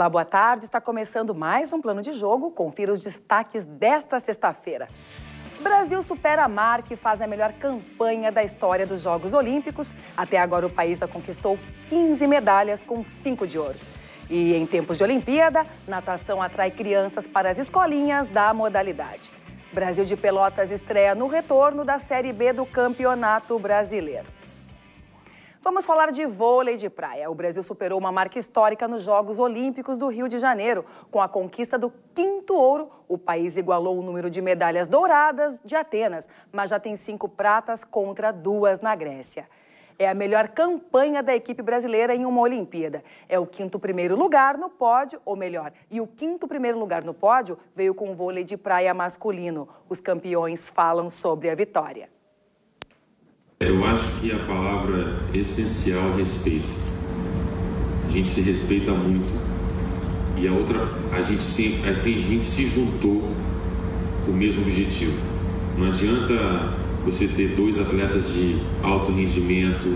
Olá, boa tarde. Está começando mais um plano de jogo. Confira os destaques desta sexta-feira. Brasil supera a marca e faz a melhor campanha da história dos Jogos Olímpicos. Até agora, o país já conquistou 15 medalhas, com 5 de ouro. E em tempos de Olimpíada, natação atrai crianças para as escolinhas da modalidade. Brasil de Pelotas estreia no retorno da Série B do Campeonato Brasileiro. Vamos falar de vôlei de praia. O Brasil superou uma marca histórica nos Jogos Olímpicos do Rio de Janeiro. Com a conquista do quinto ouro, o país igualou o número de medalhas douradas de Atenas, mas já tem cinco pratas contra duas na Grécia. É a melhor campanha da equipe brasileira em uma Olimpíada. É o quinto primeiro lugar no pódio, ou melhor, e o quinto primeiro lugar no pódio veio com o vôlei de praia masculino. Os campeões falam sobre a vitória. Eu acho que a palavra essencial é respeito. A gente se respeita muito. E a outra, a gente se, assim, a gente se juntou com o mesmo objetivo. Não adianta você ter dois atletas de alto rendimento,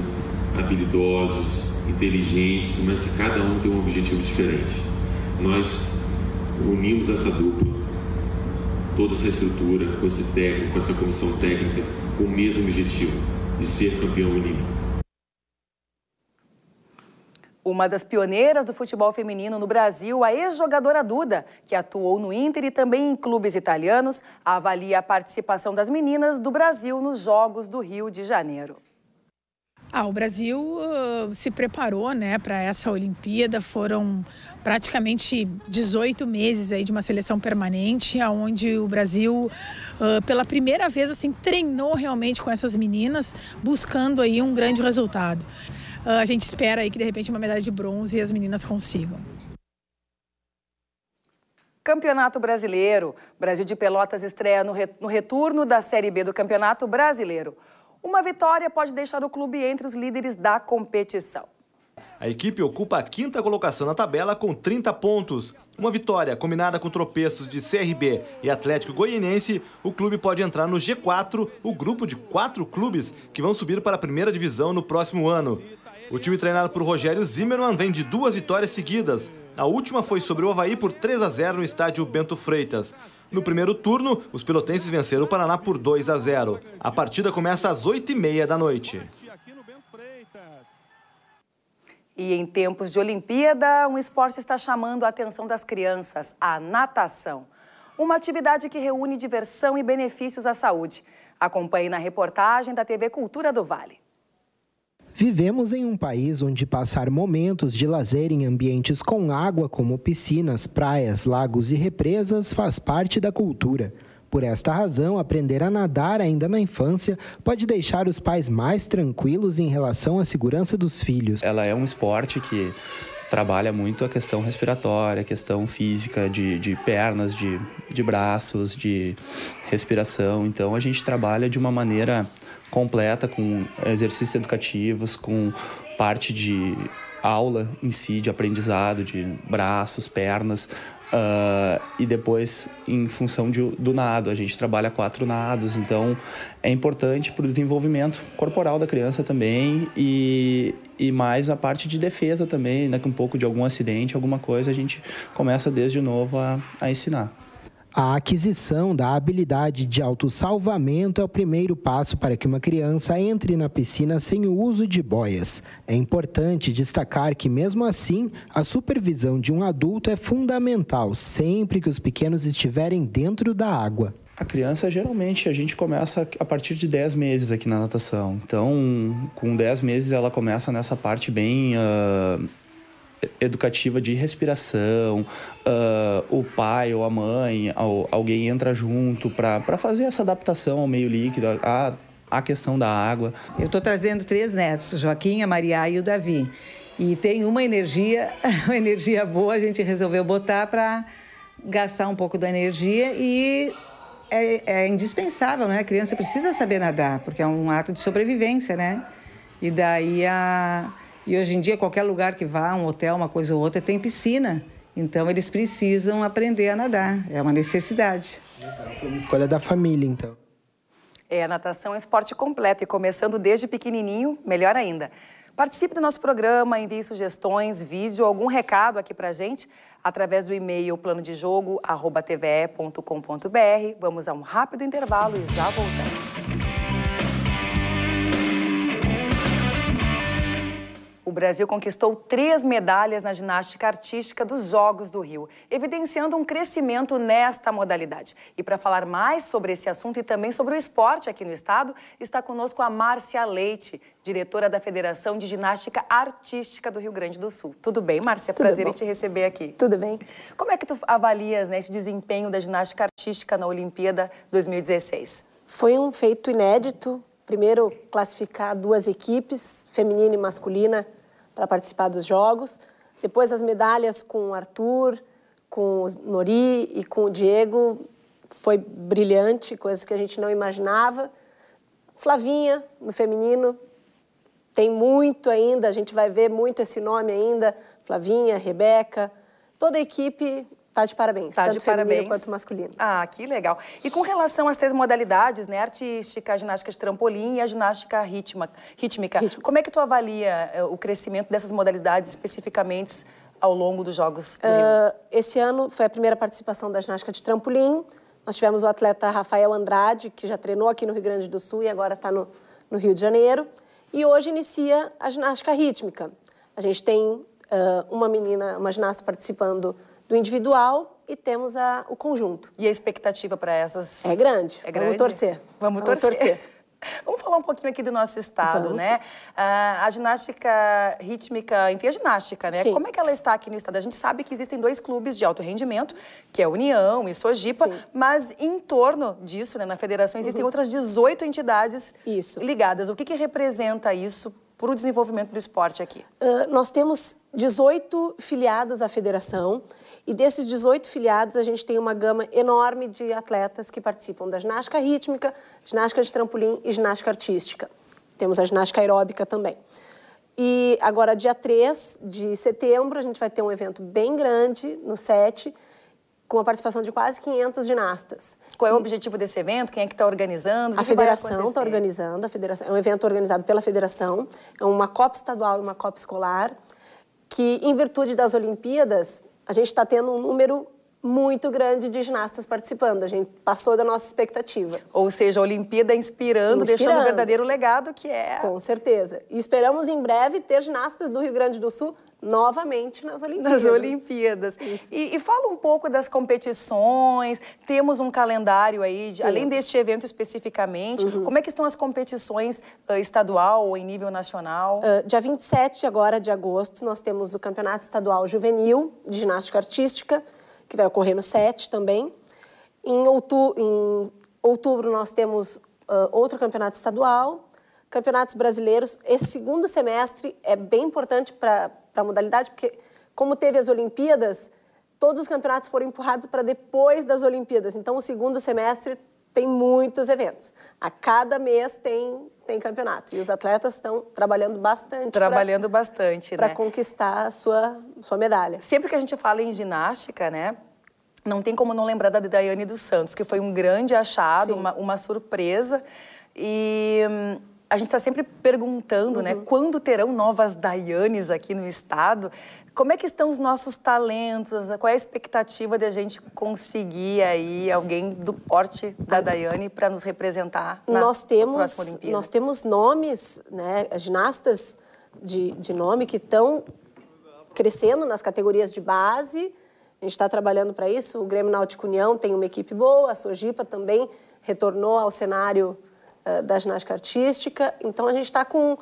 habilidosos, inteligentes, mas se cada um tem um objetivo diferente. Nós unimos essa dupla, toda essa estrutura, com esse técnico, com essa comissão técnica, com o mesmo objetivo de ser campeão olímpico. Uma das pioneiras do futebol feminino no Brasil, a ex-jogadora Duda, que atuou no Inter e também em clubes italianos, avalia a participação das meninas do Brasil nos Jogos do Rio de Janeiro. Ah, o Brasil ah, se preparou, né, para essa Olimpíada. Foram praticamente 18 meses aí de uma seleção permanente, aonde o Brasil, uh, pela primeira vez, assim, treinou realmente com essas meninas, buscando aí um grande resultado. Uh, a gente espera aí que de repente uma medalha de bronze e as meninas consigam. Campeonato Brasileiro. Brasil de Pelotas estreia no, re... no retorno da Série B do Campeonato Brasileiro. Uma vitória pode deixar o clube entre os líderes da competição. A equipe ocupa a quinta colocação na tabela com 30 pontos. Uma vitória combinada com tropeços de CRB e Atlético Goianiense, o clube pode entrar no G4, o grupo de quatro clubes que vão subir para a primeira divisão no próximo ano. O time treinado por Rogério Zimmermann vem de duas vitórias seguidas. A última foi sobre o Havaí por 3 a 0 no estádio Bento Freitas. No primeiro turno, os pilotenses venceram o Paraná por 2 a 0. A partida começa às 8h30 da noite. E em tempos de Olimpíada, um esporte está chamando a atenção das crianças, a natação. Uma atividade que reúne diversão e benefícios à saúde. Acompanhe na reportagem da TV Cultura do Vale. Vivemos em um país onde passar momentos de lazer em ambientes com água, como piscinas, praias, lagos e represas, faz parte da cultura. Por esta razão, aprender a nadar ainda na infância pode deixar os pais mais tranquilos em relação à segurança dos filhos. Ela é um esporte que trabalha muito a questão respiratória, a questão física de, de pernas, de, de braços, de respiração. Então, a gente trabalha de uma maneira completa, com exercícios educativos, com parte de aula em si, de aprendizado, de braços, pernas. Uh, e depois, em função de, do nado, a gente trabalha quatro nados, então é importante para o desenvolvimento corporal da criança também e, e mais a parte de defesa também, né? Que um pouco de algum acidente, alguma coisa, a gente começa desde novo a, a ensinar. A aquisição da habilidade de autossalvamento é o primeiro passo para que uma criança entre na piscina sem o uso de boias. É importante destacar que, mesmo assim, a supervisão de um adulto é fundamental sempre que os pequenos estiverem dentro da água. A criança, geralmente, a gente começa a partir de 10 meses aqui na natação. Então, com 10 meses, ela começa nessa parte bem. Uh educativa de respiração, uh, o pai ou a mãe, ou alguém entra junto para fazer essa adaptação ao meio líquido, a, a questão da água. Eu estou trazendo três netos, Joaquim, a Maria e o Davi. E tem uma energia, uma energia boa, a gente resolveu botar para gastar um pouco da energia e é, é, indispensável, né? A criança precisa saber nadar, porque é um ato de sobrevivência, né? E daí a e hoje em dia, qualquer lugar que vá, um hotel, uma coisa ou outra, tem piscina. Então, eles precisam aprender a nadar. É uma necessidade. Foi uma escolha da família, então. É, a natação é um esporte completo e começando desde pequenininho, melhor ainda. Participe do nosso programa, envie sugestões, vídeo, algum recado aqui pra gente através do e-mail plano de Vamos a um rápido intervalo e já voltamos. Brasil conquistou três medalhas na ginástica artística dos Jogos do Rio, evidenciando um crescimento nesta modalidade. E para falar mais sobre esse assunto e também sobre o esporte aqui no estado, está conosco a Márcia Leite, diretora da Federação de Ginástica Artística do Rio Grande do Sul. Tudo bem, Márcia? Tudo Prazer bom. em te receber aqui. Tudo bem. Como é que tu avalias né, esse desempenho da ginástica artística na Olimpíada 2016? Foi um feito inédito, primeiro classificar duas equipes, feminina e masculina, para participar dos Jogos. Depois as medalhas com o Arthur, com o Nori e com o Diego foi brilhante, coisas que a gente não imaginava. Flavinha, no feminino, tem muito ainda, a gente vai ver muito esse nome ainda. Flavinha, Rebeca, toda a equipe Tá de parabéns, tá tanto de feminino parabéns. quanto masculino. Ah, que legal. E com relação às três modalidades, né, artística, a ginástica de trampolim e a ginástica ritma, rítmica, Ritmo. como é que tu avalia eh, o crescimento dessas modalidades especificamente ao longo dos Jogos do uh, Esse ano foi a primeira participação da ginástica de trampolim. Nós tivemos o atleta Rafael Andrade, que já treinou aqui no Rio Grande do Sul e agora está no, no Rio de Janeiro. E hoje inicia a ginástica rítmica. A gente tem uh, uma menina, uma ginasta participando do individual e temos a, o conjunto. E a expectativa para essas. É grande. É grande. Vamos torcer. Vamos, Vamos torcer. torcer. Vamos falar um pouquinho aqui do nosso estado, Vamos. né? Ah, a ginástica rítmica, enfim, a ginástica, né? Sim. Como é que ela está aqui no estado? A gente sabe que existem dois clubes de alto rendimento, que é União e Sojipa, Sim. mas em torno disso, né, na federação, existem uhum. outras 18 entidades isso. ligadas. O que, que representa isso para o desenvolvimento do esporte aqui? Uh, nós temos 18 filiados à federação e desses 18 filiados a gente tem uma gama enorme de atletas que participam da ginástica rítmica, ginástica de trampolim e ginástica artística. Temos a ginástica aeróbica também. E agora, dia 3 de setembro, a gente vai ter um evento bem grande no SET, com a participação de quase 500 ginastas. Qual é o objetivo desse evento? Quem é que está organizando? A federação está organizando, a federação, é um evento organizado pela federação, é uma copa estadual e uma copa escolar, que em virtude das Olimpíadas, a gente está tendo um número muito grande de ginastas participando. A gente passou da nossa expectativa. Ou seja, a Olimpíada é inspirando, inspirando. deixando o verdadeiro legado que é. Com certeza. E esperamos em breve ter ginastas do Rio Grande do Sul novamente nas Olimpíadas. Nas Olimpíadas. E, e, fala um pouco das competições, temos um calendário aí, de, além deste evento especificamente, uhum. como é que estão as competições uh, estadual ou em nível nacional? Uh, dia 27 agora de agosto, nós temos o Campeonato Estadual Juvenil de Ginástica Artística, que vai ocorrer no 7 também. Em, outu em outubro nós temos uh, outro campeonato estadual, campeonatos brasileiros. Esse segundo semestre é bem importante para a modalidade, porque como teve as Olimpíadas, todos os campeonatos foram empurrados para depois das Olimpíadas. Então, o segundo semestre tem muitos eventos. A cada mês tem, tem campeonato. E os atletas estão trabalhando bastante. Trabalhando pra, bastante, Para né? conquistar a sua, sua medalha. Sempre que a gente fala em ginástica, né? Não tem como não lembrar da Daiane dos Santos, que foi um grande achado, uma, uma surpresa. E hum, a gente está sempre perguntando, né, uhum. né? Quando terão novas Daianes aqui no estado? Como é que estão os nossos talentos? Qual é a expectativa de a gente conseguir aí alguém do porte da Daiane para nos representar na nós temos, próxima Olimpíada? Nós temos nomes, né? Ginastas de, de nome que estão crescendo nas categorias de base. A gente está trabalhando para isso. O Grêmio Náutico União tem uma equipe boa, a Sojipa também retornou ao cenário eh, da ginástica artística. Então, a gente está com,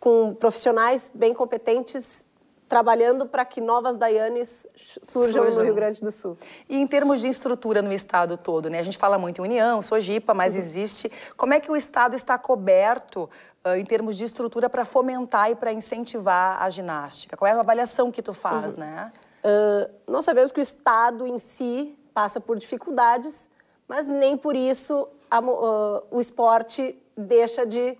com profissionais bem competentes trabalhando para que novas Daianes surjam, surjam, no Rio Grande do Sul. E em termos de estrutura no estado todo, né? A gente fala muito em União, Sojipa, mas uhum. existe. Como é que o estado está coberto uh, em termos de estrutura para fomentar e para incentivar a ginástica? Qual é a avaliação que tu faz, uhum. né? Uh, nós sabemos que o estado em si passa por dificuldades, mas nem por isso a, uh, o esporte deixa de,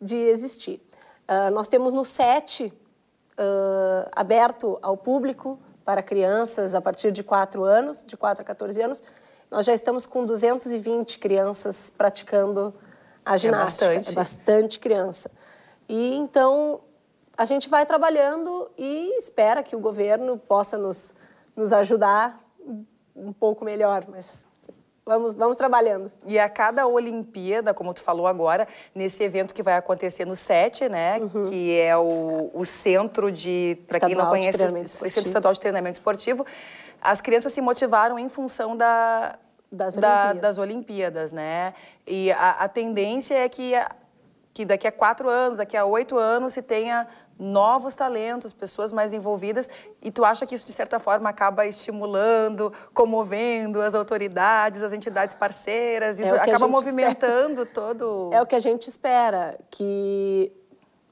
de existir. Uh, nós temos no SET, uh, aberto ao público, para crianças a partir de 4 anos, de 4 a 14 anos, nós já estamos com 220 crianças praticando a é ginástica. É bastante, é bastante criança. E então a gente vai trabalhando e espera que o governo possa nos, nos ajudar um pouco melhor, mas Vamos, vamos trabalhando. E a cada Olimpíada, como tu falou agora, nesse evento que vai acontecer no SET, né? Uhum. Que é o, o centro de. Para quem não conhece, o Centro Estadual de Treinamento Esportivo. As crianças se motivaram em função da, das, da, Olimpíadas. das Olimpíadas, né? E a, a tendência é que, que daqui a quatro anos, daqui a oito anos, se tenha novos talentos, pessoas mais envolvidas, e tu acha que isso, de certa forma, acaba estimulando, comovendo as autoridades, as entidades parceiras, isso é acaba movimentando espera. todo... É o que a gente espera, que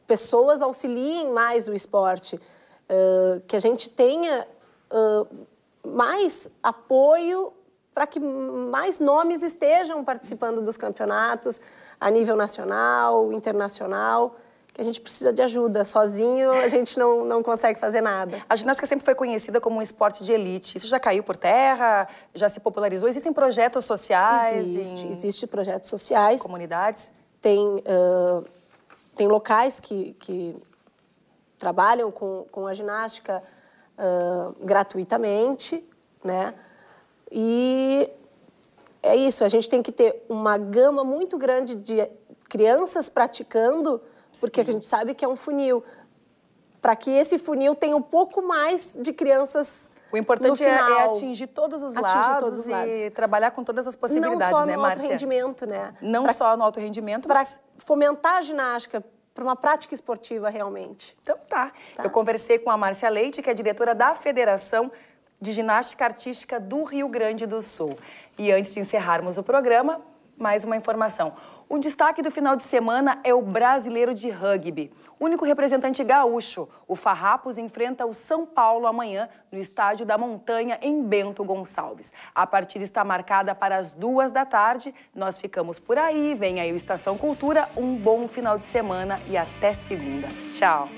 pessoas auxiliem mais o esporte, uh, que a gente tenha uh, mais apoio para que mais nomes estejam participando dos campeonatos a nível nacional, internacional, que a gente precisa de ajuda. Sozinho a gente não, não consegue fazer nada. A ginástica sempre foi conhecida como um esporte de elite. Isso já caiu por terra? Já se popularizou? Existem projetos sociais? Existe, em... existe projetos sociais. Comunidades? Tem, uh, tem locais que, que trabalham com, com a ginástica uh, gratuitamente, né? E é isso, a gente tem que ter uma gama muito grande de crianças praticando porque Sim. a gente sabe que é um funil, para que esse funil tenha um pouco mais de crianças o importante é, é final, é, atingir todos os atingir lados todos os e lados. trabalhar com todas as possibilidades, né, Márcia? Não só né, no né, alto rendimento, né? Não pra, só no alto rendimento, para mas... fomentar a ginástica para uma prática esportiva realmente. Então tá. tá. Eu conversei com a Márcia Leite, que é diretora da Federação de Ginástica Artística do Rio Grande do Sul. E antes de encerrarmos o programa, mais uma informação. Um destaque do final de semana é o brasileiro de rugby. Único representante gaúcho, o Farrapos enfrenta o São Paulo amanhã no Estádio da Montanha, em Bento Gonçalves. A partida está marcada para as duas da tarde. Nós ficamos por aí. Vem aí o Estação Cultura. Um bom final de semana e até segunda. Tchau.